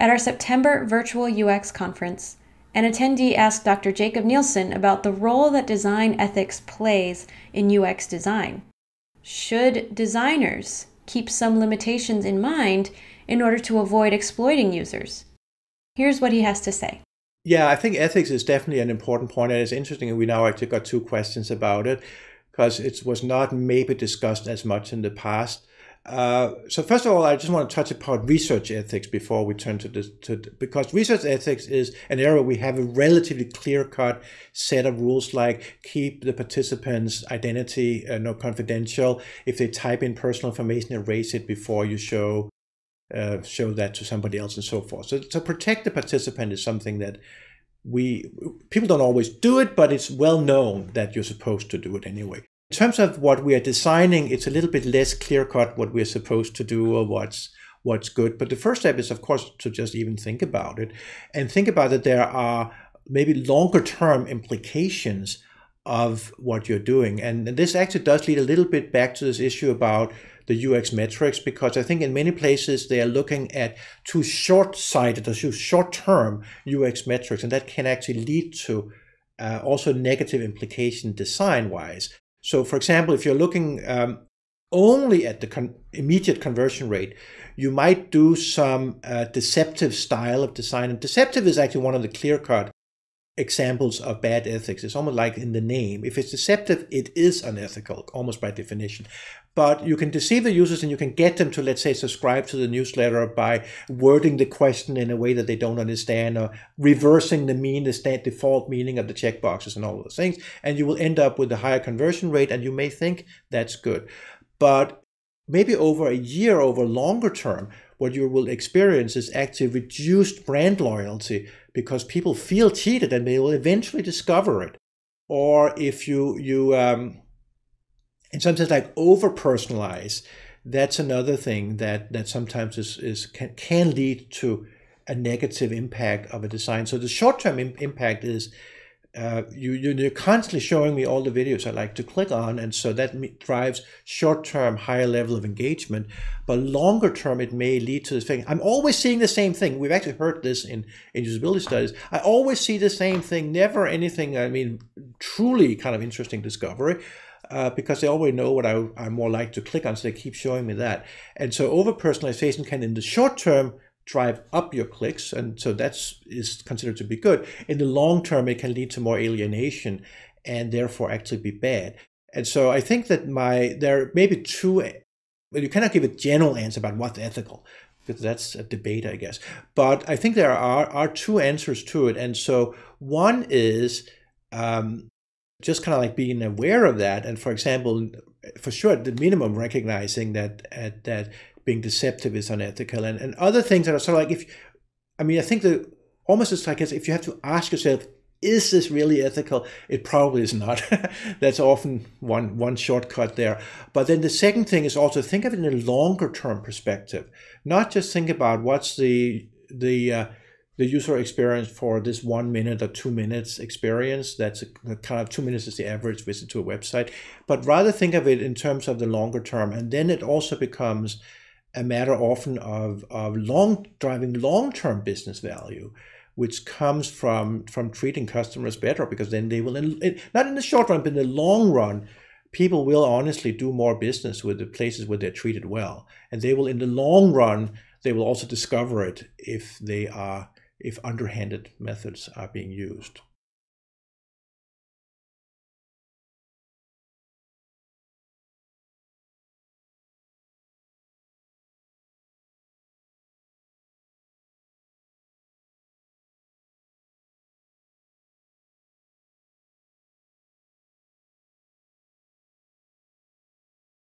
At our September virtual UX conference, an attendee asked Dr. Jacob Nielsen about the role that design ethics plays in UX design. Should designers keep some limitations in mind in order to avoid exploiting users? Here's what he has to say. Yeah, I think ethics is definitely an important point, and it's interesting. We now actually got two questions about it because it was not maybe discussed as much in the past. Uh, so first of all, I just want to touch upon research ethics before we turn to this, to, because research ethics is an area where we have a relatively clear-cut set of rules, like keep the participants' identity uh, no confidential. If they type in personal information, erase it before you show uh, show that to somebody else, and so forth. So, so protect the participant is something that we people don't always do it, but it's well known that you're supposed to do it anyway. In terms of what we are designing, it's a little bit less clear cut what we're supposed to do or what's what's good. But the first step is, of course, to just even think about it and think about that there are maybe longer term implications of what you're doing. And this actually does lead a little bit back to this issue about the UX metrics, because I think in many places they are looking at too short sighted or too short term UX metrics, and that can actually lead to uh, also negative implication design wise. So for example, if you're looking um, only at the con immediate conversion rate, you might do some uh, deceptive style of design. And deceptive is actually one of the clear-cut examples of bad ethics. It's almost like in the name. If it's deceptive, it is unethical, almost by definition. But you can deceive the users and you can get them to, let's say, subscribe to the newsletter by wording the question in a way that they don't understand or reversing the mean, the default meaning of the checkboxes and all those things. And you will end up with a higher conversion rate and you may think that's good. But maybe over a year, over longer term, what you will experience is actually reduced brand loyalty because people feel cheated and they will eventually discover it. Or if you you um, in some sense like over personalize, that's another thing that that sometimes is is can, can lead to a negative impact of a design. So the short term impact is uh, you, you, are constantly showing me all the videos I like to click on. And so that drives short-term higher level of engagement. But longer term, it may lead to this thing. I'm always seeing the same thing. We've actually heard this in, in usability studies. I always see the same thing, never anything, I mean, truly kind of interesting discovery. Uh, because they already know what I, am more like to click on, so they keep showing me that. And so over-personalization can, in the short term, drive up your clicks, and so that's is considered to be good. In the long term, it can lead to more alienation, and therefore actually be bad. And so I think that my there may be two. Well, you cannot give a general answer about what's ethical, because that's a debate, I guess. But I think there are are two answers to it, and so one is um, just kind of like being aware of that, and for example, for sure, the minimum recognizing that uh, that being deceptive is unethical and, and other things that are sort of like if I mean I think the almost it's like if you have to ask yourself is this really ethical? It probably is not. That's often one one shortcut there. But then the second thing is also think of it in a longer term perspective, not just think about what's the the uh, the user experience for this one minute or two minutes experience. That's a, kind of two minutes is the average visit to a website, but rather think of it in terms of the longer term, and then it also becomes a matter often of, of long driving long-term business value which comes from from treating customers better because then they will in, not in the short run but in the long run people will honestly do more business with the places where they're treated well and they will in the long run they will also discover it if they are if underhanded methods are being used